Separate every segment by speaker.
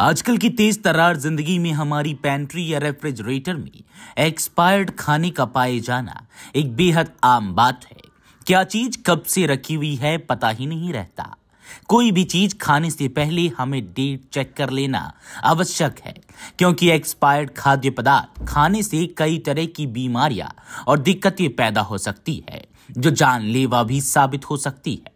Speaker 1: आजकल की तेज तरार जिंदगी में हमारी पैंट्री या रेफ्रिजरेटर में एक्सपायर्ड खाने का पाए जाना एक बेहद आम बात है क्या चीज कब से रखी हुई है पता ही नहीं रहता कोई भी चीज खाने से पहले हमें डेट चेक कर लेना आवश्यक है क्योंकि एक्सपायर्ड खाद्य पदार्थ खाने से कई तरह की बीमारियां और दिक्कतें पैदा हो सकती है जो जानलेवा भी साबित हो सकती है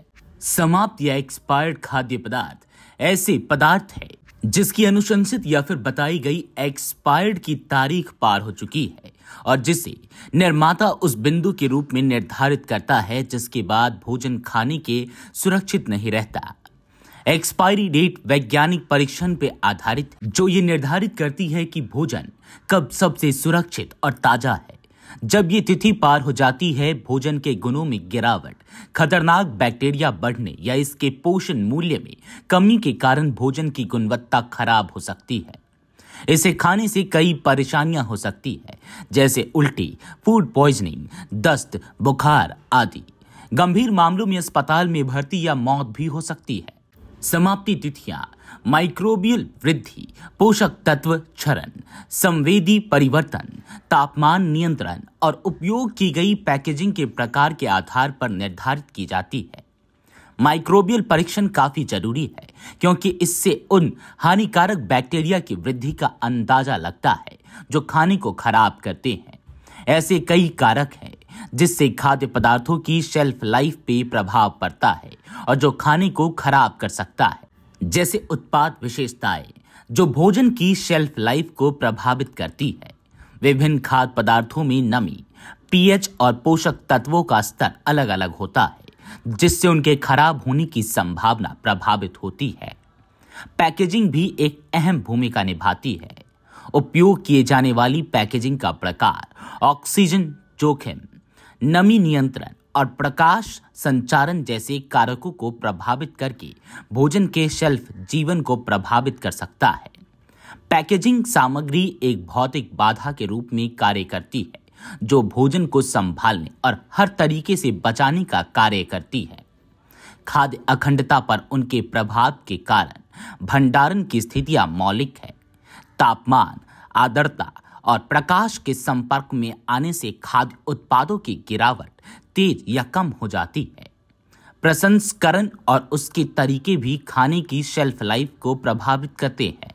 Speaker 1: समाप्त या एक्सपायर्ड खाद्य पदार्थ ऐसे पदार्थ है जिसकी अनुशंसित या फिर बताई गई एक्सपायर्ड की तारीख पार हो चुकी है और जिसे निर्माता उस बिंदु के रूप में निर्धारित करता है जिसके बाद भोजन खाने के सुरक्षित नहीं रहता एक्सपायरी डेट वैज्ञानिक परीक्षण पर आधारित जो ये निर्धारित करती है कि भोजन कब सबसे सुरक्षित और ताजा है जब ये तिथि पार हो जाती है भोजन के गुणों में गिरावट खतरनाक बैक्टीरिया बढ़ने या इसके पोषण मूल्य में कमी के कारण भोजन की गुणवत्ता खराब हो सकती है इसे खाने से कई परेशानियां हो सकती है जैसे उल्टी फूड पॉइजनिंग दस्त बुखार आदि गंभीर मामलों में अस्पताल में भर्ती या मौत भी हो सकती है समाप्ति तिथियां माइक्रोबियल वृद्धि पोषक तत्व क्षरण संवेदी परिवर्तन तापमान नियंत्रण और उपयोग की गई पैकेजिंग के प्रकार के आधार पर निर्धारित की जाती है माइक्रोबियल परीक्षण काफी जरूरी है क्योंकि इससे उन हानिकारक बैक्टीरिया की वृद्धि का अंदाजा लगता है जो खाने को खराब करते हैं ऐसे कई कारक हैं जिससे खाद्य पदार्थों की शेल्फ लाइफ पे प्रभाव पड़ता है और जो खाने को खराब कर सकता है जैसे उत्पाद विशेषताएं जो भोजन की शेल्फ लाइफ को प्रभावित करती है विभिन्न खाद्य पदार्थों में नमी पीएच और पोषक तत्वों का स्तर अलग अलग होता है जिससे उनके खराब होने की संभावना प्रभावित होती है पैकेजिंग भी एक अहम भूमिका निभाती है उपयोग किए जाने वाली पैकेजिंग का प्रकार ऑक्सीजन जोखिम नमी नियंत्रण और प्रकाश संचारण जैसे कारकों को प्रभावित करके भोजन के शेल्फ जीवन को प्रभावित कर सकता है पैकेजिंग सामग्री एक भौतिक बाधा के रूप में कार्य करती है जो भोजन को संभालने और हर तरीके से बचाने का कार्य करती है खाद्य अखंडता पर उनके प्रभाव के कारण भंडारण की स्थितियां मौलिक है तापमान आदरता और प्रकाश के संपर्क में आने से खाद्य उत्पादों की गिरावट तेज या कम हो जाती है प्रसंस्करण और उसके तरीके भी खाने की शेल्फ लाइफ को प्रभावित करते हैं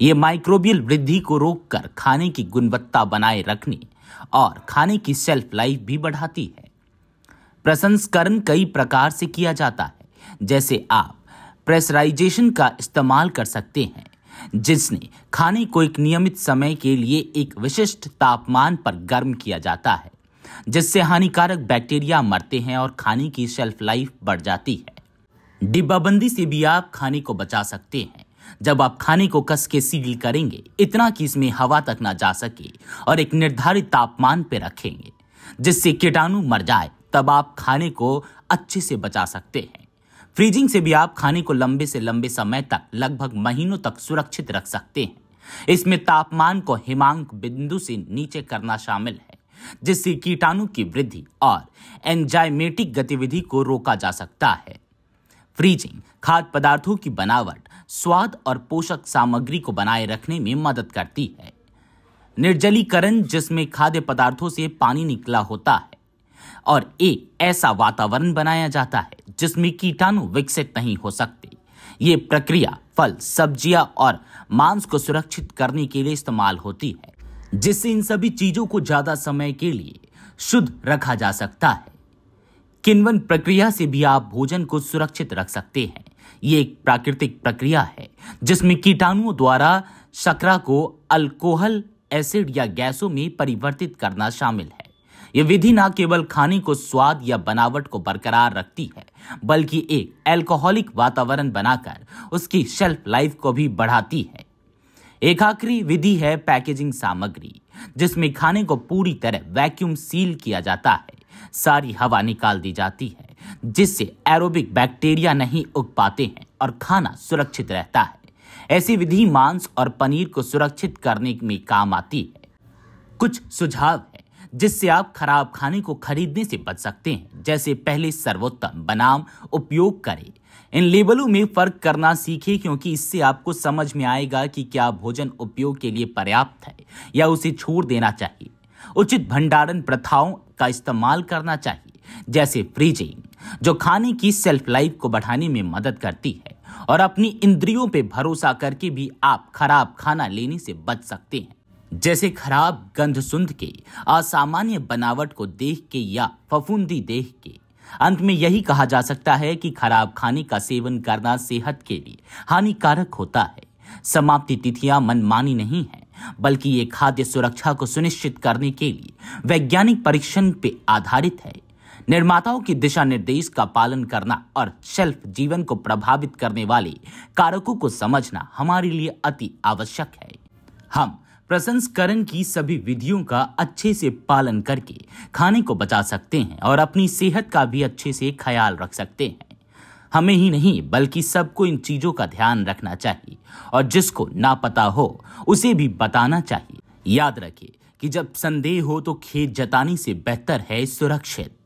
Speaker 1: ये माइक्रोबियल वृद्धि को रोककर खाने की गुणवत्ता बनाए रखने और खाने की शेल्फ लाइफ भी बढ़ाती है प्रसंस्करण कई प्रकार से किया जाता है जैसे आप प्रेसराइजेशन का इस्तेमाल कर सकते हैं जिसने खाने को एक नियमित समय के लिए एक विशिष्ट तापमान पर गर्म किया जाता है जिससे हानिकारक बैक्टीरिया मरते हैं और खाने की शेल्फ लाइफ बढ़ जाती है डिब्बाबंदी से भी आप खाने को बचा सकते हैं जब आप खाने को कस के सील करेंगे इतना कि इसमें हवा तक ना जा सके और एक निर्धारित तापमान पर रखेंगे जिससे कीटाणु मर जाए तब आप खाने को अच्छे से बचा सकते हैं फ्रीजिंग से भी आप खाने को लंबे से लंबे समय तक लगभग महीनों तक सुरक्षित रख सकते हैं इसमें तापमान को हिमांक बिंदु से नीचे करना शामिल है जिससे कीटाणु की वृद्धि और एंजाइमेटिक गतिविधि को रोका जा सकता है फ्रीजिंग खाद्य पदार्थों की बनावट स्वाद और पोषक सामग्री को बनाए रखने में मदद करती है निर्जलीकरण जिसमें खाद्य पदार्थों से पानी निकला होता है और एक ऐसा वातावरण बनाया जाता है जिसमें कीटाणु विकसित नहीं हो सकते ये प्रक्रिया फल सब्जियां और मांस को सुरक्षित करने के लिए इस्तेमाल होती है जिससे इन सभी चीजों को ज्यादा समय के लिए शुद्ध रखा जा सकता है किन्वन प्रक्रिया से भी आप भोजन को सुरक्षित रख सकते हैं ये एक प्राकृतिक प्रक्रिया है जिसमें कीटाणुओं द्वारा शकरा को अल्कोहल एसिड या गैसों में परिवर्तित करना शामिल है यह विधि न केवल खाने को स्वाद या बनावट को बरकरार रखती है बल्कि एक एल्कोहलिक वातावरण बनाकर उसकी शेल्फ लाइफ को भी बढ़ाती है एक आखिरी विधि है पैकेजिंग सामग्री जिसमें खाने को पूरी तरह वैक्यूम सील किया जाता है सारी हवा निकाल दी जाती है जिससे एरोबिक बैक्टीरिया नहीं उग पाते हैं और खाना सुरक्षित रहता है ऐसी विधि मांस और पनीर को सुरक्षित करने में काम आती है कुछ सुझाव जिससे आप खराब खाने को खरीदने से बच सकते हैं जैसे पहले सर्वोत्तम बनाम उपयोग करें इन लेबलों में फर्क करना सीखें क्योंकि इससे आपको समझ में आएगा कि क्या भोजन उपयोग के लिए पर्याप्त है या उसे छोड़ देना चाहिए उचित भंडारण प्रथाओं का इस्तेमाल करना चाहिए जैसे फ्रीजिंग जो खाने की सेल्फ लाइफ को बढ़ाने में मदद करती है और अपनी इंद्रियों पर भरोसा करके भी आप खराब खाना लेने से बच सकते हैं जैसे खराब सुंध के असामान्य बनावट को देख के या फफूंदी देख के अंत में यही कहा जा सकता है कि खराब खाने का सेवन करना सेहत के लिए हानिकारक होता है समाप्ति तिथियां मनमानी नहीं है बल्कि ये खाद्य सुरक्षा को सुनिश्चित करने के लिए वैज्ञानिक परीक्षण पे आधारित है निर्माताओं की दिशा निर्देश का पालन करना और शेल्फ जीवन को प्रभावित करने वाले कारकों को समझना हमारे लिए अति आवश्यक है हम प्रसंस्करण की सभी विधियों का अच्छे से पालन करके खाने को बचा सकते हैं और अपनी सेहत का भी अच्छे से ख्याल रख सकते हैं हमें ही नहीं बल्कि सबको इन चीज़ों का ध्यान रखना चाहिए और जिसको ना पता हो उसे भी बताना चाहिए याद रखे कि जब संदेह हो तो खेत जताने से बेहतर है सुरक्षित